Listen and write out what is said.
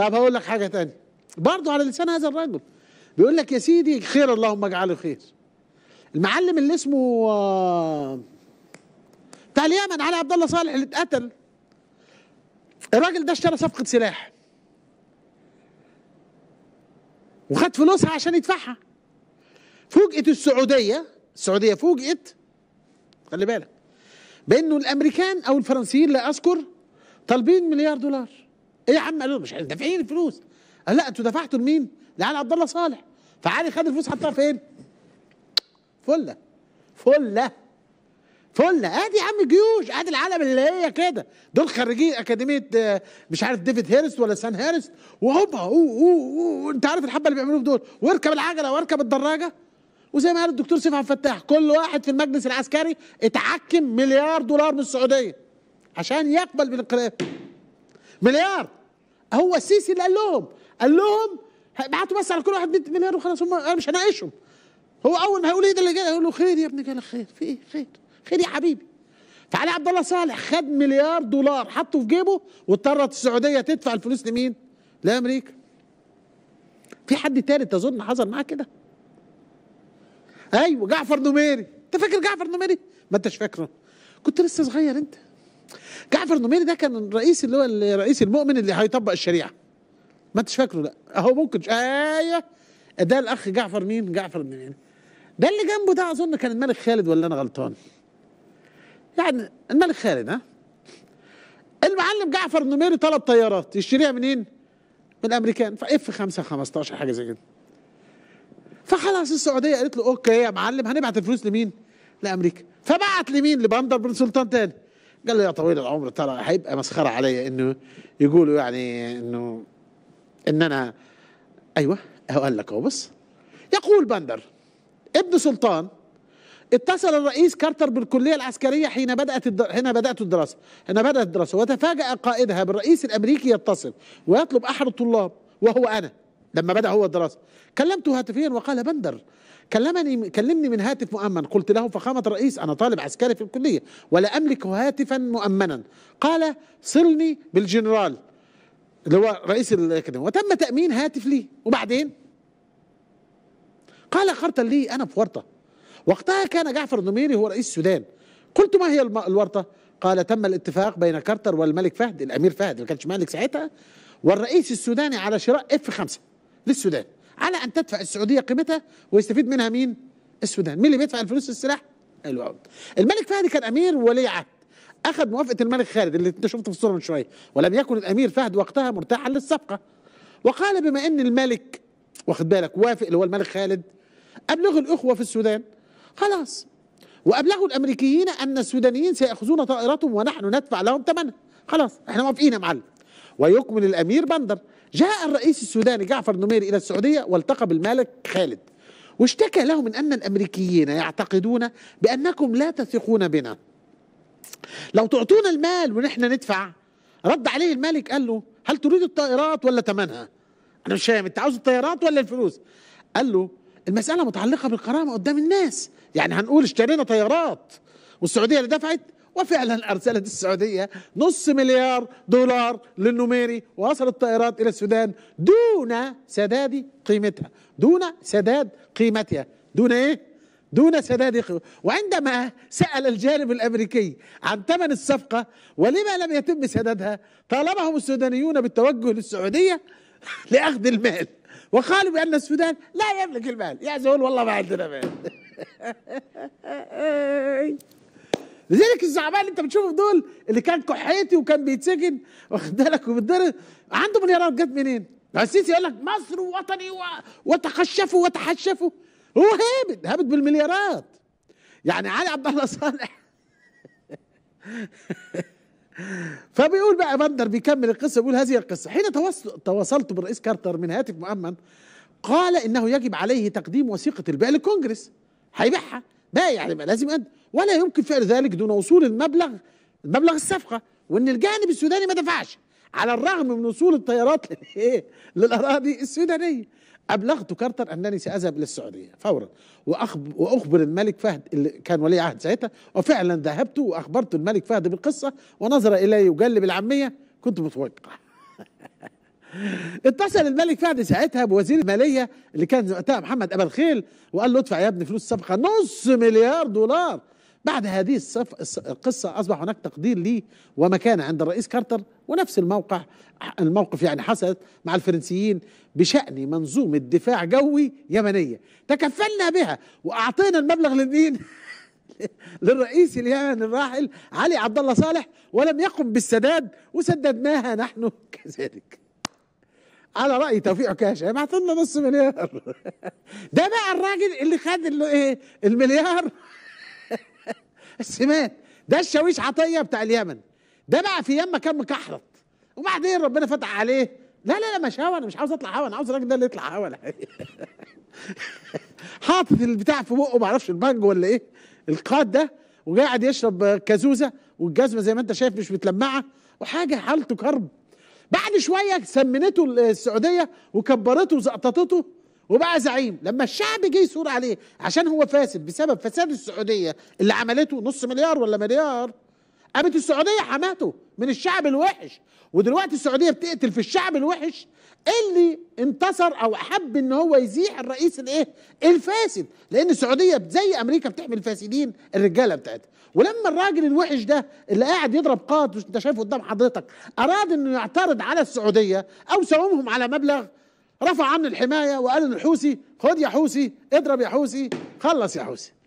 طب هقول لك حاجه تانية برضه على لسان هذا الرجل بيقول لك يا سيدي خير اللهم اجعله خير المعلم اللي اسمه آه، بتاع اليمن علي عبد الله صالح اللي اتقتل الراجل ده اشترى صفقه سلاح وخد فلوسها عشان يدفعها فوجئت السعوديه السعوديه فوجئت خلي بالك بانه الامريكان او الفرنسيين لا اذكر طالبين مليار دولار ايه يا عم قالوا مش دافعين الفلوس قال لا انتوا دفعتوا لمين؟ لعلي عبد الله صالح فعلي خد الفلوس حطها فين؟ فله فله فله ادي يا عم جيوش ادي العالم اللي هي كده دول خريجي اكاديميه آه، مش عارف ديفيد هيرست ولا سان هيرست وهوبا انت عارف الحبه اللي بيعملوه دول واركب العجله واركب الدراجه وزي ما قال الدكتور سيف عبد الفتاح كل واحد في المجلس العسكري اتعكم مليار دولار من السعوديه عشان يقبل بالانقلاب مليار هو السيسي اللي قال لهم قال لهم ابعتوا بس على كل واحد 100 مليار وخلاص هم انا مش هناقشهم هو اول ما هيقول ايه ده اللي جاي يقول له خير يا ابني جالك خير في ايه خير خير يا حبيبي فعلي عبد الله صالح خد مليار دولار حطه في جيبه واضطرت السعوديه تدفع الفلوس لمين؟ لامريكا في حد تالت تظن حصل معاه كده؟ ايوه جعفر نميري انت فاكر جعفر نميري؟ ما انتش فاكره كنت لسه صغير انت جعفر النميري ده كان الرئيس اللي هو الرئيس المؤمن اللي هيطبق الشريعه ما انتش فاكره لا اهو ممكن ايوه ده الاخ جعفر مين جعفر منين ده اللي جنبه ده اظن كان الملك خالد ولا انا غلطان يعني الملك خالد ها المعلم جعفر النميري طلب طيارات يشتريها منين من الامريكان فاف 5 15 حاجه زي كده فخلاص السعوديه قالت له اوكي يا معلم هنبعت الفلوس لمين لامريكا فبعت لمين لبندر بن سلطان تاني قال له يا طويل العمر ترى هيبقى مسخره عليا انه يقولوا يعني انه ان انا ايوه اهو قال لك اهو بص يقول بندر ابن سلطان اتصل الرئيس كارتر بالكليه العسكريه حين بدات الدر... هنا بدات الدراسه هنا بدات الدراسه وتفاجا قائدها بالرئيس الامريكي يتصل ويطلب احد الطلاب وهو انا لما بدأ هو الدراسة كلمته هاتفيا وقال بندر كلمني كلمني من هاتف مؤمن قلت له فخامة الرئيس أنا طالب عسكري في الكلية ولا أملك هاتفا مؤمنا قال صلني بالجنرال اللي هو رئيس الأكاديمية وتم تأمين هاتف لي وبعدين قال خرطا لي أنا في ورطة وقتها كان جعفر النميري هو رئيس السودان قلت ما هي الورطة قال تم الاتفاق بين كارتر والملك فهد الأمير فهد ما كانش مالك ساعتها والرئيس السوداني على شراء اف 5 للسودان على ان تدفع السعوديه قيمتها ويستفيد منها مين؟ السودان مين اللي بيدفع الفلوس السلاح؟ حلو قوي الملك فهد كان امير ولي عهد اخذ موافقه الملك خالد اللي انت شفته في الصوره من شويه ولم يكن الامير فهد وقتها مرتاحا للصفقه وقال بما ان الملك واخد بالك وافق اللي هو الملك خالد ابلغوا الاخوه في السودان خلاص وابلغوا الامريكيين ان السودانيين سياخذون طائراتهم ونحن ندفع لهم ثمنها خلاص احنا موافقين يا معلم ويكمل الامير بندر جاء الرئيس السوداني جعفر نمير إلى السعودية والتقى بالملك خالد واشتكى له من أن الأمريكيين يعتقدون بأنكم لا تثقون بنا لو تعطونا المال ونحن ندفع رد عليه الملك قال له هل تريد الطائرات ولا ثمنها أنا مش فاهم أنت عاوز الطائرات ولا الفلوس قال له المسألة متعلقة بالكرامة قدام الناس يعني هنقول اشترينا طيارات والسعودية اللي دفعت وفعلا أرسلت السعودية نص مليار دولار للنميري ووصلت الطائرات إلى السودان دون سداد قيمتها دون سداد قيمتها دون إيه؟ دون سداد قيمتها وعندما سأل الجانب الأمريكي عن ثمن الصفقة ولما لم يتم سدادها طالبهم السودانيون بالتوجه للسعودية لأخذ المال وقالوا بأن السودان لا يملك المال يا زول والله ما عندنا مال لذلك الزعماء اللي انت بتشوفهم دول اللي كان كحيتي وكان بيتسجن واخد بالك وبيتضرب عنده مليارات جت منين؟ السيسي يقول لك مصر وطني وتقشفوا وتخشفوا وتحشفوا هو هابد هابد بالمليارات يعني علي عبد الله صالح فبيقول بقى بندر بيكمل القصه بيقول هذه القصه حين تواصلت بالرئيس كارتر من هاتف مؤمن قال انه يجب عليه تقديم وثيقه البيع للكونجرس هيبيعها لا يعني ما لازم أد ولا يمكن فعل ذلك دون وصول المبلغ مبلغ الصفقة وإن الجانب السوداني ما دفعش على الرغم من وصول الطيارات إيه، للأراضي السودانية أبلغت كارتر أنني سأذهب للسعودية فورا وأخبر الملك فهد اللي كان ولي عهد ساعتها وفعلا ذهبت وأخبرت الملك فهد بالقصة ونظر إلي وقال لي بالعامية كنت متوقع اتصل الملك فهد ساعتها بوزير الماليه اللي كان وقتها محمد ابا الخيل وقال له ادفع يا ابني فلوس الصفقه نص مليار دولار بعد هذه الصف... القصة أصبح هناك تقدير لي ومكانة عند الرئيس كارتر ونفس الموقع الموقف يعني حصلت مع الفرنسيين بشأن منظومة دفاع جوي يمنية تكفلنا بها وأعطينا المبلغ لمين؟ للرئيس اليمني الراحل علي عبد الله صالح ولم يقم بالسداد وسددناها نحن كذلك على راي توفيق عكاشه يبعت لنا نص مليار ده بقى الراجل اللي خد اللي ايه المليار السمات ده الشاويش عطيه بتاع اليمن ده بقى في يما كان مكحرط وبعدين ربنا فتح عليه لا لا لا مش هوا انا مش عاوز اطلع هوا انا عاوز الراجل ده اللي يطلع هوا حاطط البتاع في بقه ما اعرفش البنج ولا ايه القاد ده وقاعد يشرب كازوزه والجزمه زي ما انت شايف مش متلمعه وحاجه حالته كرب بعد شويه سمنته السعوديه وكبرته وزقططته وبقى زعيم لما الشعب جه يثور عليه عشان هو فاسد بسبب فساد السعوديه اللي عملته نص مليار ولا مليار قامت السعوديه حماته من الشعب الوحش ودلوقتي السعوديه بتقتل في الشعب الوحش اللي انتصر او حب ان هو يزيح الرئيس الايه الفاسد لان السعوديه زي امريكا بتحمي الفاسدين الرجاله بتاعتها ولما الراجل الوحش ده اللي قاعد يضرب قاضي انت شايفه قدام حضرتك اراد انه يعترض على السعوديه او ساومهم على مبلغ رفع عنه الحمايه وقال للحوثي خد يا حوثي اضرب يا حوثي خلص يا حوثي